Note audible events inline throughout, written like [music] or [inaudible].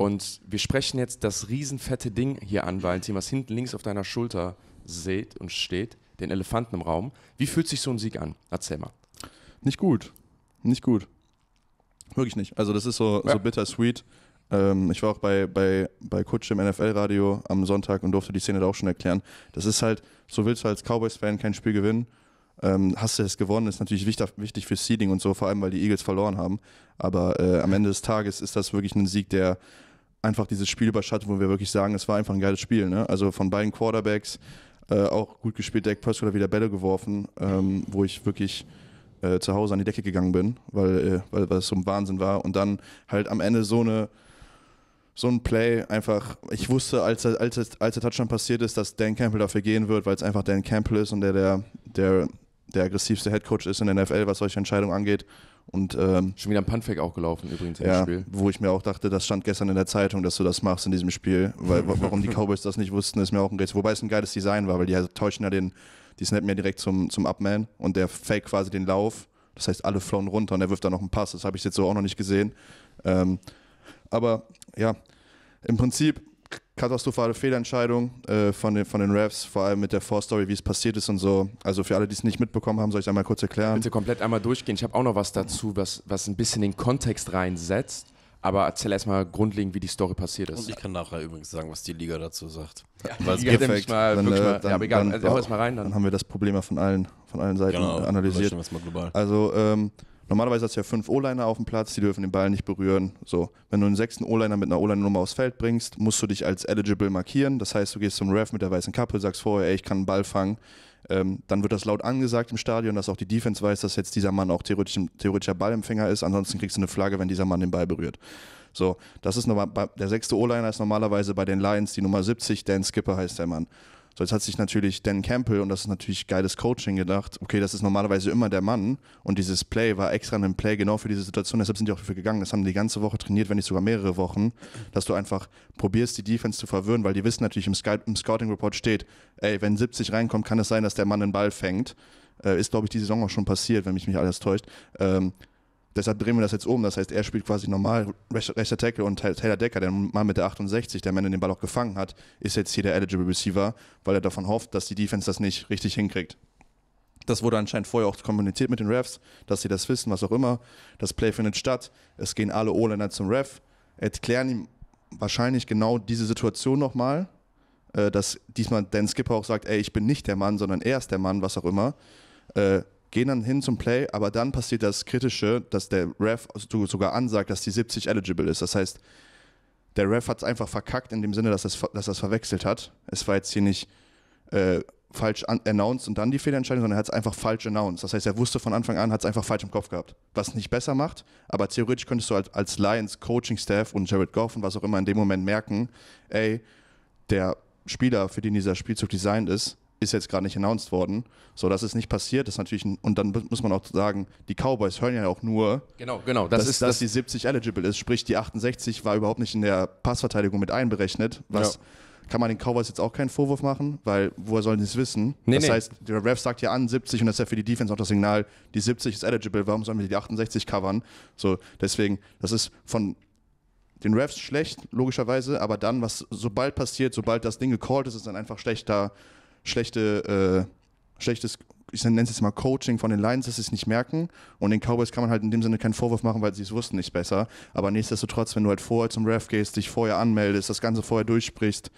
Und wir sprechen jetzt das riesenfette Ding hier an, Valentin, was hinten links auf deiner Schulter seht und steht, den Elefanten im Raum. Wie fühlt sich so ein Sieg an? Erzähl mal. Nicht gut. Nicht gut. Wirklich nicht. Also das ist so, ja. so bittersweet. Ähm, ich war auch bei, bei, bei Kutsch im NFL-Radio am Sonntag und durfte die Szene da auch schon erklären. Das ist halt, so willst du als Cowboys-Fan kein Spiel gewinnen. Ähm, hast du es gewonnen, ist natürlich wichtig, wichtig für Seeding und so, vor allem weil die Eagles verloren haben. Aber äh, am Ende des Tages ist das wirklich ein Sieg, der, einfach dieses Spiel überschattet, wo wir wirklich sagen, es war einfach ein geiles Spiel. Ne? Also von beiden Quarterbacks äh, auch gut gespielt, Dak Prescott hat wieder Bälle geworfen, ähm, wo ich wirklich äh, zu Hause an die Decke gegangen bin, weil, äh, weil, weil es so ein Wahnsinn war. Und dann halt am Ende so eine so ein Play einfach, ich wusste, als, als, als der Touchdown passiert ist, dass Dan Campbell dafür gehen wird, weil es einfach Dan Campbell ist und der der, der, der aggressivste Headcoach ist in der NFL, was solche Entscheidungen angeht. Und, ähm, Schon wieder ein Punfack auch gelaufen übrigens im ja, Spiel. Wo ich mir auch dachte, das stand gestern in der Zeitung, dass du das machst in diesem Spiel. Weil, warum die [laughs] Cowboys das nicht wussten, ist mir auch ein Rätsel. Wobei es ein geiles Design war, weil die halt täuschen ja den, die snappen ja direkt zum, zum Upman und der fake quasi den Lauf. Das heißt, alle flohen runter und er wirft dann noch einen Pass. Das habe ich jetzt so auch noch nicht gesehen. Ähm, aber ja, im Prinzip katastrophale Fehlentscheidung äh, von, den, von den Refs, vor allem mit der Vorstory, wie es passiert ist und so. Also für alle, die es nicht mitbekommen haben, soll ich es einmal kurz erklären. Bitte komplett einmal durchgehen. Ich habe auch noch was dazu, was, was ein bisschen den Kontext reinsetzt. Aber erzähl erstmal grundlegend, wie die Story passiert ist. Und ich kann nachher übrigens sagen, was die Liga dazu sagt. Ja, Weil die Liga perfekt. nämlich mal, dann, äh, mal, dann, ja, aber egal, dann, also, hau erstmal rein. Dann. dann haben wir das Problem ja von allen, von allen Seiten genau, analysiert. Also ähm, Normalerweise hast du ja fünf O-Liner auf dem Platz, die dürfen den Ball nicht berühren. So, wenn du einen sechsten O-Liner mit einer O-Liner-Nummer aufs Feld bringst, musst du dich als eligible markieren. Das heißt, du gehst zum Ref mit der weißen Kappe, sagst vorher, ey, ich kann einen Ball fangen. Ähm, dann wird das laut angesagt im Stadion, dass auch die Defense weiß, dass jetzt dieser Mann auch theoretisch, theoretischer Ballempfänger ist. Ansonsten kriegst du eine Flagge, wenn dieser Mann den Ball berührt. So, das ist normal, der sechste O-Liner ist normalerweise bei den Lions die Nummer 70, Dan Skipper heißt der Mann. So, jetzt hat sich natürlich Dan Campbell, und das ist natürlich geiles Coaching, gedacht, okay, das ist normalerweise immer der Mann und dieses Play war extra ein Play genau für diese Situation, deshalb sind die auch dafür gegangen. Das haben die ganze Woche trainiert, wenn nicht sogar mehrere Wochen, dass du einfach probierst, die Defense zu verwirren, weil die wissen natürlich im, Sky im Scouting Report steht, ey, wenn 70 reinkommt, kann es sein, dass der Mann den Ball fängt. Äh, ist, glaube ich, die Saison auch schon passiert, wenn mich nicht alles täuscht. Ähm, Deshalb drehen wir das jetzt um. Das heißt, er spielt quasi normal rechter Tackle und Taylor Decker, der Mann mit der 68, der Mann, der den Ball auch gefangen hat, ist jetzt hier der eligible Receiver, weil er davon hofft, dass die Defense das nicht richtig hinkriegt. Das wurde anscheinend vorher auch kommuniziert mit den Refs, dass sie das wissen, was auch immer. Das Play findet statt. Es gehen alle O-Liner zum Ref, erklären ihm wahrscheinlich genau diese Situation nochmal, äh, dass diesmal Dan Skipper auch sagt, ey, ich bin nicht der Mann, sondern er ist der Mann, was auch immer. Äh, gehen dann hin zum Play, aber dann passiert das Kritische, dass der Ref sogar ansagt, dass die 70 eligible ist. Das heißt, der Ref hat es einfach verkackt in dem Sinne, dass das, dass das verwechselt hat. Es war jetzt hier nicht äh, falsch announced und dann die Fehlentscheidung, sondern er hat es einfach falsch announced. Das heißt, er wusste von Anfang an, hat es einfach falsch im Kopf gehabt. Was nicht besser macht, aber theoretisch könntest du als, als Lions Coaching-Staff und Jared Goff und was auch immer in dem Moment merken, ey, der Spieler, für den dieser Spielzug designt ist, ist jetzt gerade nicht announced worden. So, das ist nicht passiert, das ist natürlich ein, und dann muss man auch sagen, die Cowboys hören ja auch nur, genau, genau, das dass, ist, dass das die 70 eligible ist, sprich die 68 war überhaupt nicht in der Passverteidigung mit einberechnet, was ja. kann man den Cowboys jetzt auch keinen Vorwurf machen, weil woher sollen sie es wissen? Nee, das nee. heißt, der Ref sagt ja an 70 und das ist ja für die Defense auch das Signal, die 70 ist eligible, warum sollen wir die 68 covern? So, deswegen, das ist von den Refs schlecht, logischerweise, aber dann, was sobald passiert, sobald das Ding gecallt ist, ist dann einfach schlechter. Da schlechte, äh, schlechtes, ich nenne es jetzt mal Coaching von den Lions, dass sie es nicht merken. Und den Cowboys kann man halt in dem Sinne keinen Vorwurf machen, weil sie es wussten nicht besser. Aber nichtsdestotrotz, wenn du halt vorher zum Ref gehst, dich vorher anmeldest, das Ganze vorher durchsprichst,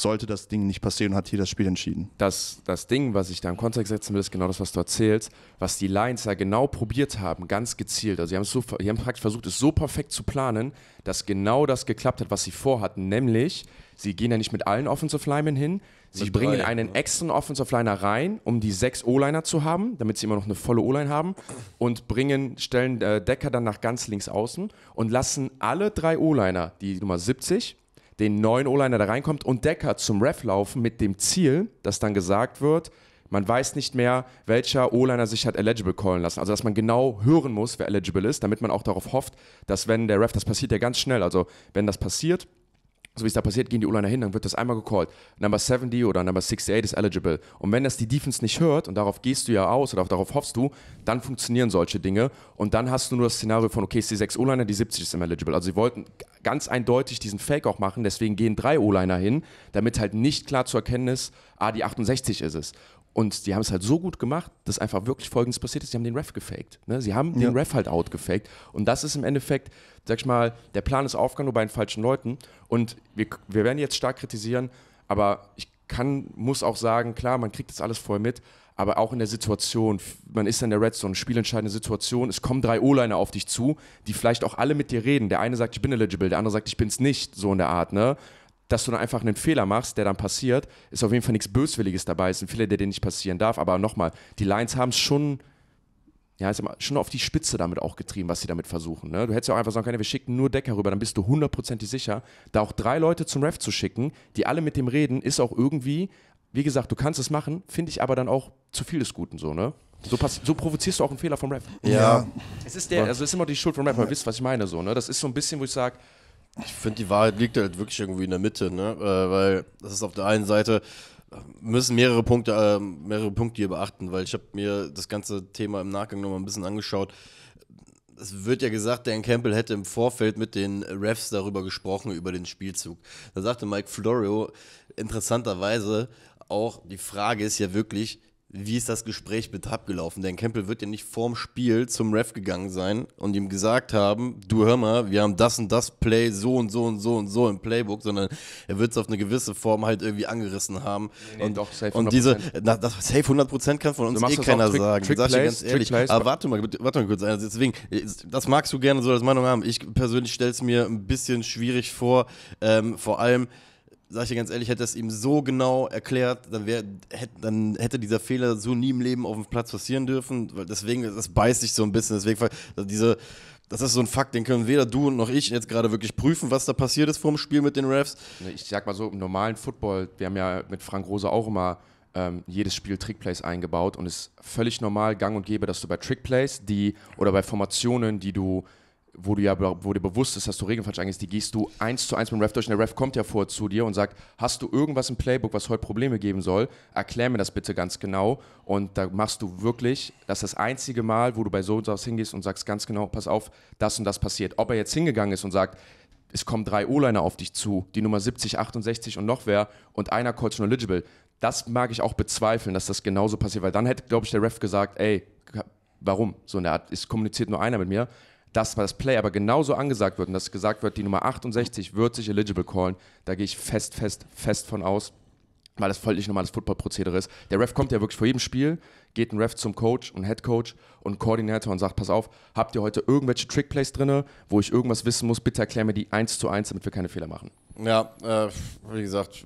sollte das Ding nicht passieren und hat hier das Spiel entschieden. Das, das Ding, was ich da im Kontext setzen will, ist genau das, was du erzählst, was die Lions ja genau probiert haben, ganz gezielt. Also sie haben, so, die haben praktisch versucht, es so perfekt zu planen, dass genau das geklappt hat, was sie vorhatten, nämlich sie gehen ja nicht mit allen Offensive Linemen hin, sie mit bringen drei, einen ne? extra Offensive Liner rein, um die sechs O-Liner zu haben, damit sie immer noch eine volle O-Line haben und bringen, stellen äh, Decker dann nach ganz links außen und lassen alle drei O-Liner, die Nummer 70, den neuen O-Liner, da reinkommt, und Decker zum Ref laufen mit dem Ziel, dass dann gesagt wird, man weiß nicht mehr, welcher O-Liner sich hat eligible callen lassen. Also, dass man genau hören muss, wer eligible ist, damit man auch darauf hofft, dass wenn der Ref, das passiert ja ganz schnell, also wenn das passiert, so wie es da passiert, gehen die O-Liner hin, dann wird das einmal gecallt. Number 70 oder Number 68 ist eligible. Und wenn das die Defense nicht hört, und darauf gehst du ja aus oder darauf hoffst du, dann funktionieren solche Dinge. Und dann hast du nur das Szenario von, okay, ist die 6 O-Liner, die 70 ist eligible. Also sie wollten ganz eindeutig diesen Fake auch machen, deswegen gehen drei O-Liner hin, damit halt nicht klar zu erkennen ist, ah, die 68 ist es. Und die haben es halt so gut gemacht, dass einfach wirklich Folgendes passiert ist. Sie haben den Ref gefaked. Ne? Sie haben ja. den Ref halt out gefaked. Und das ist im Endeffekt, sag ich mal, der Plan ist aufgegangen, nur bei den falschen Leuten. Und wir, wir werden jetzt stark kritisieren, aber ich kann, muss auch sagen, klar, man kriegt das alles voll mit, aber auch in der Situation, man ist in der Red Zone, spielentscheidende Situation, es kommen drei O-Liner auf dich zu, die vielleicht auch alle mit dir reden. Der eine sagt, ich bin eligible, der andere sagt, ich bin es nicht, so in der Art, ne? dass du dann einfach einen Fehler machst, der dann passiert, ist auf jeden Fall nichts Böswilliges dabei. Es ist ein Fehler, der dir nicht passieren darf. Aber nochmal, die Lions haben es schon, ja, schon auf die Spitze damit auch getrieben, was sie damit versuchen. Ne? Du hättest ja auch einfach sagen können, wir schicken nur Decker rüber, dann bist du hundertprozentig sicher. Da auch drei Leute zum Ref zu schicken, die alle mit dem reden, ist auch irgendwie, wie gesagt, du kannst es machen, finde ich aber dann auch zu viel des Guten so, ne? So, so, provozierst du auch einen Fehler vom Ref. Ja. Es ist der, also es ist immer die Schuld vom Ref, aber wisst, was ich meine so, ne? Das ist so ein bisschen, wo ich sage, ich finde, die Wahrheit liegt halt wirklich irgendwie in der Mitte, ne? Äh, weil das ist auf der einen Seite äh, müssen mehrere Punkte, äh, mehrere Punkte hier beachten, weil ich habe mir das ganze Thema im Nachgang nochmal ein bisschen angeschaut. Es wird ja gesagt, Dan Campbell hätte im Vorfeld mit den Refs darüber gesprochen, über den Spielzug. Da sagte Mike Florio interessanterweise auch, die Frage ist ja wirklich, wie ist das Gespräch bitte abgelaufen? Denn Campbell wird ja nicht vorm Spiel zum Ref gegangen sein und ihm gesagt haben, du hör mal, wir haben das und das Play so und so und so und so im Playbook, sondern er wird es auf eine gewisse Form halt irgendwie angerissen haben. Nee, und doch, safe 100%. und diese, na, das safe 100% kann von uns eh keiner Trick, sagen. Trick Sag Plays, ganz ehrlich. aber warte mal, warte mal kurz. Also deswegen, das magst du gerne so als Meinung haben. Ich persönlich stelle es mir ein bisschen schwierig vor, ähm, vor allem, sag ich dir ganz ehrlich, hätte es ihm so genau erklärt, dann, wär, hätt, dann hätte dieser Fehler so nie im Leben auf dem Platz passieren dürfen. Weil deswegen, das beißt sich so ein bisschen. Deswegen, also diese, das ist so ein Fakt, den können weder du noch ich jetzt gerade wirklich prüfen, was da passiert ist vor dem Spiel mit den Refs. Ich sag mal so, im normalen Football, wir haben ja mit Frank Rose auch immer ähm, jedes Spiel Trickplays eingebaut und es ist völlig normal, gang und gäbe, dass du bei Trickplays, die oder bei Formationen, die du wo du ja wo dir bewusst ist, dass du Regeln falsch angehst, die gehst du eins zu eins mit dem Ref durch und der Ref kommt ja vor zu dir und sagt, hast du irgendwas im Playbook, was heute Probleme geben soll? Erklär mir das bitte ganz genau und da machst du wirklich, das ist das einzige Mal, wo du bei so und so was hingehst und sagst ganz genau, pass auf, das und das passiert. Ob er jetzt hingegangen ist und sagt, es kommen drei O-Liner auf dich zu, die Nummer 70, 68 und noch wer und einer calls Coach eligible. Das mag ich auch bezweifeln, dass das genauso passiert, weil dann hätte, glaube ich, der Ref gesagt, ey, warum? So in der Art, es kommuniziert nur einer mit mir dass das Play aber genauso angesagt wird und dass gesagt wird, die Nummer 68 wird sich eligible callen, da gehe ich fest, fest, fest von aus, weil das völlig normales Football-Prozedere ist. Der Ref kommt ja wirklich vor jedem Spiel, geht ein Ref zum Coach und Head Coach und Koordinator und sagt, pass auf, habt ihr heute irgendwelche Trickplays drin, wo ich irgendwas wissen muss, bitte erklär mir die eins zu eins, damit wir keine Fehler machen. Ja, äh, wie gesagt,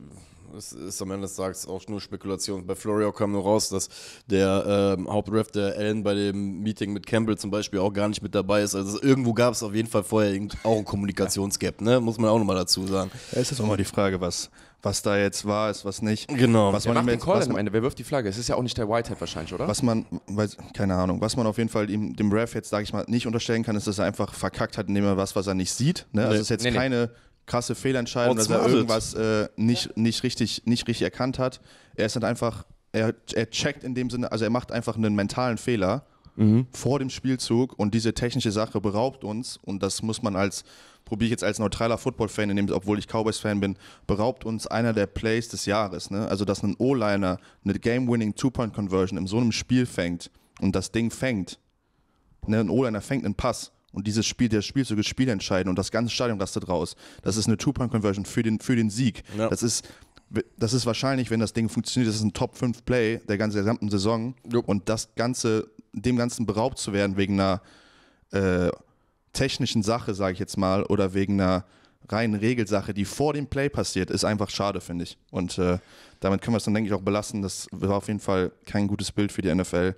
es ist am Ende des Tages auch nur Spekulation. Bei Florio kam nur raus, dass der ähm, Hauptref, der Allen, bei dem Meeting mit Campbell zum Beispiel auch gar nicht mit dabei ist. Also irgendwo gab es auf jeden Fall vorher auch ein Kommunikationsgap, ne? muss man auch nochmal dazu sagen. Ja, es ist auch mal die Frage, was, was da jetzt war ist, was nicht. Genau. Was wer man macht den Call am Ende? Wer wirft die Flagge? Es ist ja auch nicht der Whitehead wahrscheinlich, oder? Was man, weiß, keine Ahnung, was man auf jeden Fall ihm, dem Ref jetzt, sage ich mal, nicht unterstellen kann, ist, dass er einfach verkackt hat, indem er was, was er nicht sieht. Ne? Also es ist jetzt nee, keine... Nee krasse Fehlentscheidung, oh, dass er irgendwas äh, nicht, nicht, richtig, nicht richtig erkannt hat. Er ist halt einfach, er, er checkt in dem Sinne, also er macht einfach einen mentalen Fehler mhm. vor dem Spielzug und diese technische Sache beraubt uns und das muss man als, probiere ich jetzt als neutraler Football-Fan, obwohl ich Cowboys-Fan bin, beraubt uns einer der Plays des Jahres. Ne? Also, dass ein O-Liner eine game-winning Two-Point-Conversion in so einem Spiel fängt und das Ding fängt. Ne? Ein O-Liner fängt einen Pass und dieses Spiel, der Spielzug ist spielentscheidend und das ganze Stadion rastet raus. Das ist eine Two-Point-Conversion für den, für den Sieg. Ja. Das ist das ist wahrscheinlich, wenn das Ding funktioniert, das ist ein Top 5 Play der ganzen der gesamten Saison. Yep. Und das Ganze, dem Ganzen beraubt zu werden wegen einer äh, technischen Sache, sage ich jetzt mal, oder wegen einer reinen Regelsache, die vor dem Play passiert, ist einfach schade, finde ich. Und äh, damit können wir es dann, denke ich, auch belassen. Das war auf jeden Fall kein gutes Bild für die NFL.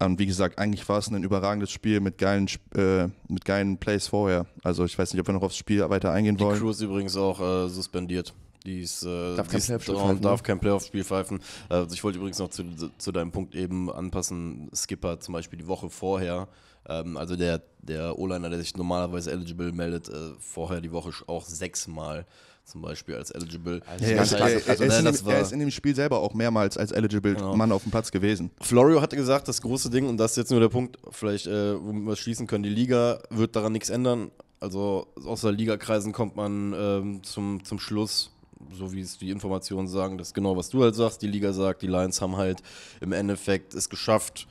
Und ähm, wie gesagt, eigentlich war es ein überragendes Spiel mit geilen, äh, mit geilen Plays vorher. Also ich weiß nicht, ob wir noch aufs Spiel weiter eingehen Die wollen. Die Crew ist übrigens auch äh, suspendiert. Die ist, äh, darf, die kein ist drauf, darf ne? kein Playoff-Spiel pfeifen. Äh, ich wollte übrigens noch zu, zu, deinem Punkt eben anpassen. Skipper zum Beispiel die Woche vorher, ähm, also der, der O-Liner, der sich normalerweise eligible meldet, äh, vorher die Woche auch sechsmal zum Beispiel als eligible. Also, also er, also ist in dem Spiel selber auch mehrmals als eligible genau. Mann auf dem Platz gewesen. Florio hatte gesagt, das große Ding, und das ist jetzt nur der Punkt, vielleicht, äh, womit wir schließen können, die Liga wird daran nichts ändern. Also außer Ligakreisen kommt man ähm, zum, zum Schluss so wie es die Informationen sagen, das ist genau, was du halt sagst. Die Liga sagt, die Lions haben halt im Endeffekt es geschafft,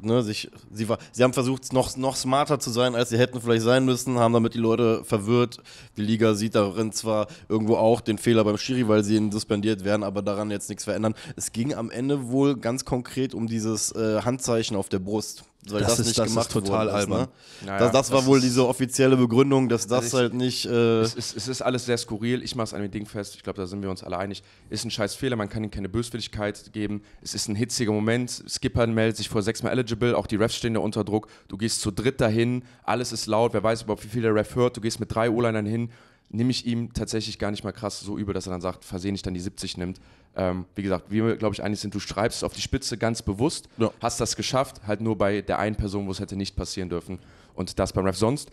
Ne, sich, sie, sie haben versucht, noch, noch smarter zu sein, als sie hätten vielleicht sein müssen, haben damit die Leute verwirrt. Die Liga sieht darin zwar irgendwo auch den Fehler beim Schiri, weil sie ihn suspendiert werden, aber daran jetzt nichts verändern. Es ging am Ende wohl ganz konkret um dieses äh, Handzeichen auf der Brust weil das, das ist, nicht das gemacht ist total albern. Ne? Naja, das, das, war das wohl diese offizielle Begründung, dass das also ich, halt nicht. Äh es, ist, es, ist, alles sehr skurril. Ich mache es an dem Ding fest. Ich glaube, da sind wir uns alle einig. Ist ein scheiß Fehler. Man kann ihm keine Böswilligkeit geben. Es ist ein hitziger Moment. Skipper meldet sich vor sechsmal eligible. Auch die Refs stehen da unter Druck. Du gehst zu dritt dahin. Alles ist laut. Wer weiß überhaupt, wie viel der Ref hört. Du gehst mit drei O-Linern hin nehme ich ihm tatsächlich gar nicht mal krass so übel, dass er dann sagt, versehentlich dann die 70 nimmt. Ähm, wie gesagt, wir, glaube ich, einig sind, du schreibst auf die Spitze ganz bewusst, ja. hast das geschafft, halt nur bei der einen Person, wo es hätte nicht passieren dürfen. Und das beim Ref. Sonst